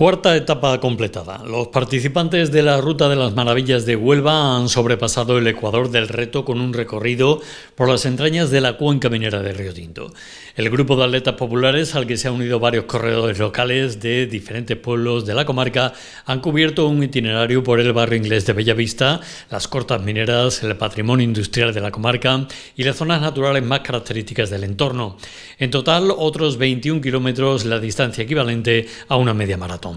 Cuarta etapa completada. Los participantes de la Ruta de las Maravillas de Huelva han sobrepasado el Ecuador del reto con un recorrido por las entrañas de la cuenca minera de Río Tinto. El grupo de atletas populares, al que se han unido varios corredores locales de diferentes pueblos de la comarca, han cubierto un itinerario por el barrio inglés de Bellavista, las cortas mineras, el patrimonio industrial de la comarca y las zonas naturales más características del entorno. En total, otros 21 kilómetros, la distancia equivalente a una media maratón.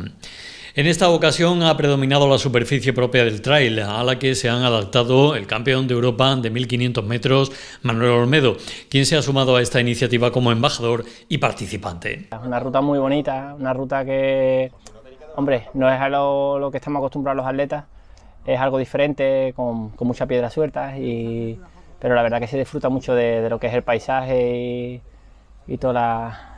En esta ocasión ha predominado la superficie propia del trail, a la que se han adaptado el campeón de Europa de 1500 metros, Manuel Olmedo, quien se ha sumado a esta iniciativa como embajador y participante. Es una ruta muy bonita, una ruta que, hombre, no es a lo, que estamos acostumbrados los atletas, es algo diferente, con, muchas mucha piedra sueltas, y, pero la verdad que se disfruta mucho de, lo que es el paisaje y, y toda la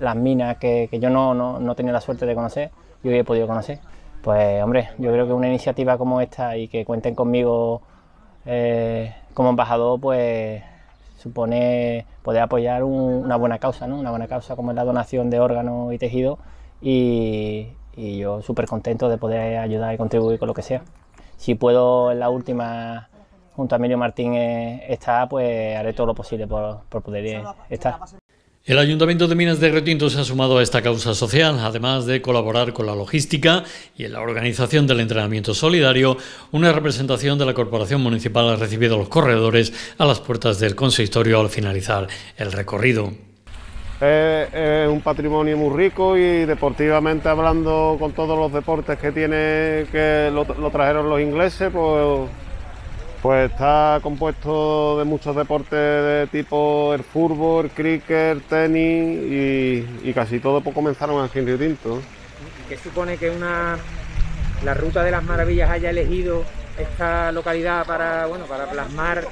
las minas que, yo no, no, no, tenía la suerte de conocer y hoy he podido conocer. Pues hombre, yo creo que una iniciativa como esta y que cuenten conmigo eh, como embajador, pues supone poder apoyar una buena causa, ¿no? Una buena causa como es la donación de órganos y tejidos y, yo súper contento de poder ayudar y contribuir con lo que sea. Si puedo en la última junto a Emilio Martín eh, pues haré todo lo posible por, poder estar. El Ayuntamiento de Minas de Gretinto se ha sumado a esta causa social, además de colaborar con la logística y en la organización del entrenamiento solidario. Una representación de la Corporación Municipal ha recibido los corredores a las puertas del consistorio al finalizar el recorrido. Eh, es, un patrimonio muy rico y deportivamente hablando con todos los deportes que tiene que lo, lo trajeron los ingleses, pues pues está compuesto de muchos deportes de tipo el fútbol, el cricket, tenis y, casi todo pues, comenzaron aquí en Río Tinto. ¿Y qué supone que una la ruta de las maravillas haya elegido esta localidad para bueno para plasmar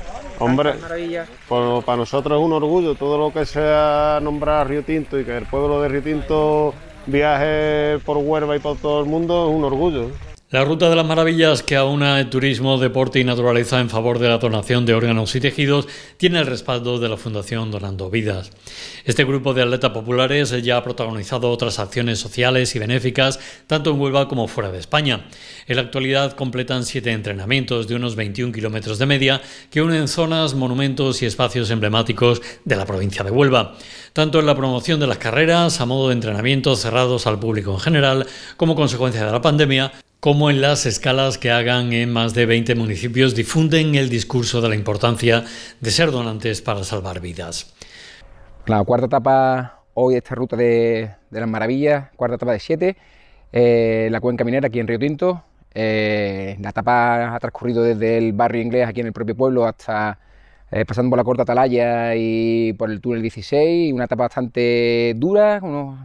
las maravillas? Pues, para nosotros es un orgullo todo lo que sea nombrar Río Tinto y que el pueblo de Río Tinto viaje por Huerva y por todo el mundo es un orgullo. La Ruta de las Maravillas, que aúna el turismo, deporte y naturaleza en favor de la donación de órganos y tejidos, tiene el respaldo de la Fundación Donando Vidas. Este grupo de atletas populares ya ha protagonizado otras acciones sociales y benéficas, tanto en Huelva como fuera de España. En la actualidad completan siete entrenamientos de unos 21 kilómetros de media que unen zonas, monumentos y espacios emblemáticos de la provincia de Huelva, tanto en la promoción de las carreras a modo de entrenamientos cerrados al público en general, como consecuencia de la pandemia, ...como en las escalas que hagan en más de 20 municipios difunden el discurso de la importancia de ser donantes para salvar vidas. La cuarta etapa hoy de esta ruta de, las maravillas, cuarta etapa de 7, eh, la cuenca minera aquí en Río Tinto. Eh, la etapa ha transcurrido desde el barrio inglés aquí en el propio pueblo hasta eh, pasando por la corta Atalaya y por el túnel 16, una etapa bastante dura, unos,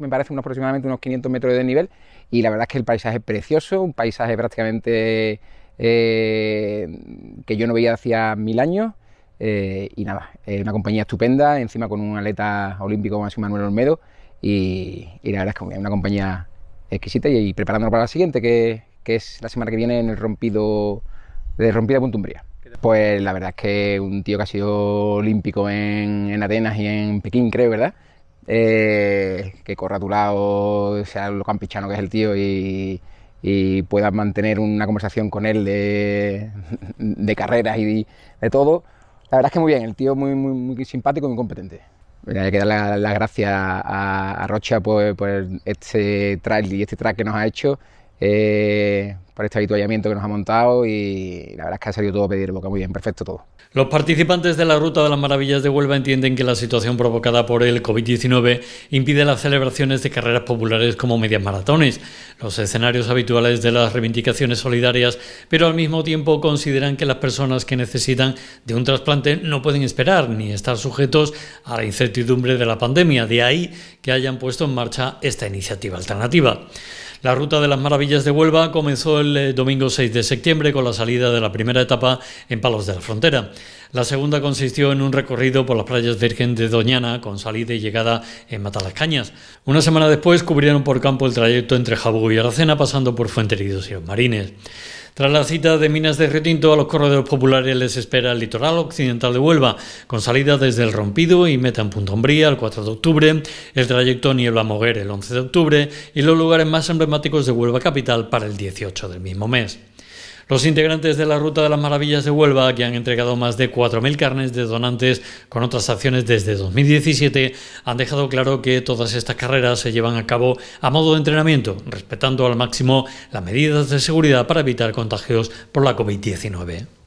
me parece unos, aproximadamente unos 500 metros de nivel y la verdad es que el paisaje es precioso, un paisaje prácticamente eh, que yo no veía hacía mil años eh, y nada, una compañía estupenda, encima con un atleta olímpico como así Manuel Olmedo y, la verdad es que una compañía exquisita y, preparándonos para la siguiente que, que, es la semana que viene en el rompido de Rompida Puntumbría. Pues la verdad es que un tío que ha sido olímpico en, Atenas y en Pekín, creo, ¿verdad? Eh, que corra a tu lado, sea lo campichano que es el tío y, pueda puedas mantener una conversación con él de, carreras y de, todo. La verdad es que muy bien, el tío muy, muy, simpático y muy competente. Hay que dar las gracias a, Rocha por, por, este trail y este track que nos ha hecho eh, por este habituallamiento que nos ha montado y la verdad es que ha salido todo a pedir boca muy bien, perfecto todo. Los participantes de la Ruta de las Maravillas de Huelva entienden que la situación provocada por el COVID-19 impide las celebraciones de carreras populares como medias maratones, los escenarios habituales de las reivindicaciones solidarias, pero al mismo tiempo consideran que las personas que necesitan de un trasplante no pueden esperar ni estar sujetos a la incertidumbre de la pandemia, de ahí que hayan puesto en marcha esta iniciativa alternativa. La Ruta de las Maravillas de Huelva comenzó el eh, domingo 6 de septiembre con la salida de la primera etapa en Palos de la Frontera. La segunda consistió en un recorrido por las playas Virgen de Doñana con salida y llegada en Matalascañas. Una semana después cubrieron por campo el trayecto entre Jabugo y Aracena pasando por Fuenteridos y Los Marines. Tras la cita de Minas de Retinto, a los corredores populares les espera el litoral occidental de Huelva, con salida desde el Rompido y meta en Punta Umbría el 4 de octubre, el trayecto Niebla-Moguer el 11 de octubre y los lugares más emblemáticos de Huelva Capital para el 18 del mismo mes. Los integrantes de la Ruta de las Maravillas de Huelva, que han entregado más de 4.000 carnes de donantes con otras acciones desde 2017, han dejado claro que todas estas carreras se llevan a cabo a modo de entrenamiento, respetando al máximo las medidas de seguridad para evitar contagios por la COVID-19.